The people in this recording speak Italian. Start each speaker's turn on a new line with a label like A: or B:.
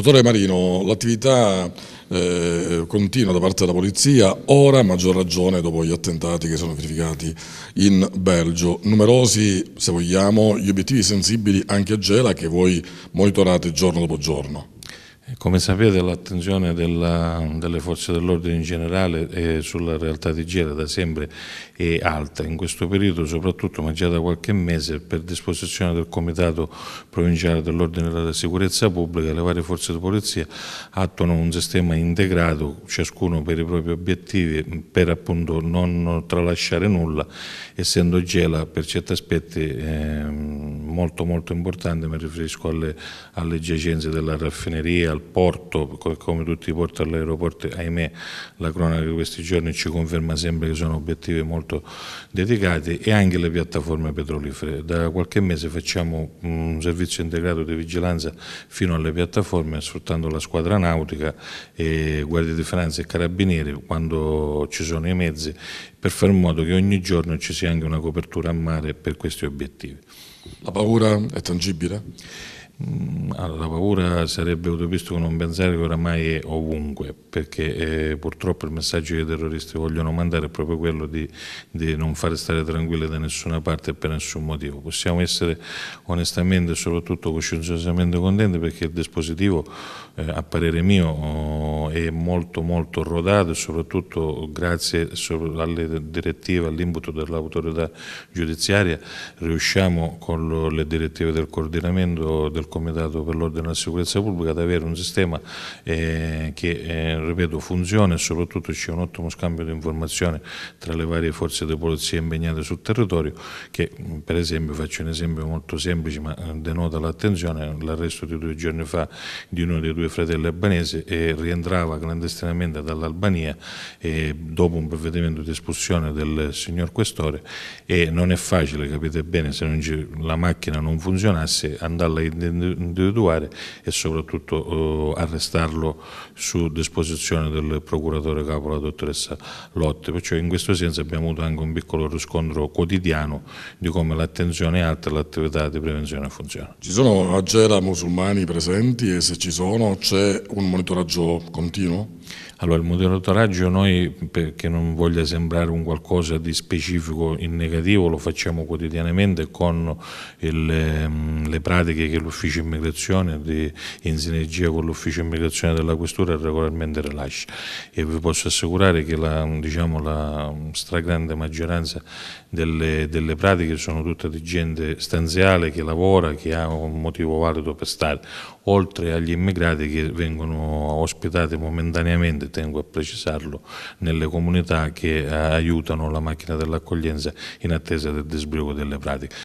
A: Dottore Marino, l'attività eh, continua da parte della polizia, ora a maggior ragione dopo gli attentati che sono verificati in Belgio. Numerosi, se vogliamo, gli obiettivi sensibili anche a Gela che voi monitorate giorno dopo giorno.
B: Come sapete l'attenzione delle forze dell'ordine in generale sulla realtà di Gela da sempre è alta, in questo periodo soprattutto, ma già da qualche mese, per disposizione del Comitato Provinciale dell'Ordine della Sicurezza Pubblica, le varie forze di polizia attuano un sistema integrato, ciascuno per i propri obiettivi, per appunto non tralasciare nulla, essendo Gela per certi aspetti... Ehm, molto molto importante, mi riferisco alle, alle giacenze della raffineria, al porto, come tutti i porti all'aeroporto, ahimè la cronaca di questi giorni ci conferma sempre che sono obiettivi molto dedicati e anche le piattaforme petrolifere. Da qualche mese facciamo un servizio integrato di vigilanza fino alle piattaforme sfruttando la squadra nautica e Guardia di Finanza e Carabinieri quando ci sono i mezzi per fare in modo che ogni giorno ci sia anche una copertura a mare per questi obiettivi. La paura è tangibile Mm, allora, la paura sarebbe utopistico non pensare che oramai è ovunque, perché eh, purtroppo il messaggio che i terroristi vogliono mandare è proprio quello di, di non fare stare tranquilli da nessuna parte e per nessun motivo. Possiamo essere onestamente e soprattutto coscienziosamente contenti perché il dispositivo, eh, a parere mio, oh, è molto molto rodato e soprattutto grazie alle direttive, all'input dell'autorità giudiziaria, riusciamo con le direttive del coordinamento del Comitato per l'Ordine e la Sicurezza Pubblica ad avere un sistema eh, che, eh, ripeto, funziona e soprattutto c'è un ottimo scambio di informazioni tra le varie forze di polizia impegnate sul territorio che, per esempio, faccio un esempio molto semplice ma eh, denota l'attenzione, l'arresto di due giorni fa di uno dei due fratelli albanesi e eh, rientrava clandestinamente dall'Albania eh, dopo un provvedimento di espulsione del signor Questore e non è facile, capite bene, se ci, la macchina non funzionasse andarla a individuare e soprattutto eh, arrestarlo su disposizione del procuratore capo, la dottoressa Lotte. Perciò in questo senso abbiamo avuto anche un piccolo riscontro quotidiano di come l'attenzione è alta e l'attività di prevenzione funziona.
A: Ci sono raggiera musulmani presenti e se ci
B: sono c'è un monitoraggio continuo? Allora, il monitoraggio noi, perché non voglia sembrare un qualcosa di specifico in negativo, lo facciamo quotidianamente con il, ehm, le pratiche che l'ufficio immigrazione di, in sinergia con l'ufficio immigrazione della Questura regolarmente rilascia e vi posso assicurare che la, diciamo, la stragrande maggioranza delle, delle, pratiche sono tutte di gente stanziale che lavora, che ha un motivo valido per stare, oltre agli immigrati che vengono ospitati momentaneamente sicuramente, tengo a precisarlo, nelle comunità che eh, aiutano la macchina dell'accoglienza in attesa del disbrigo delle pratiche.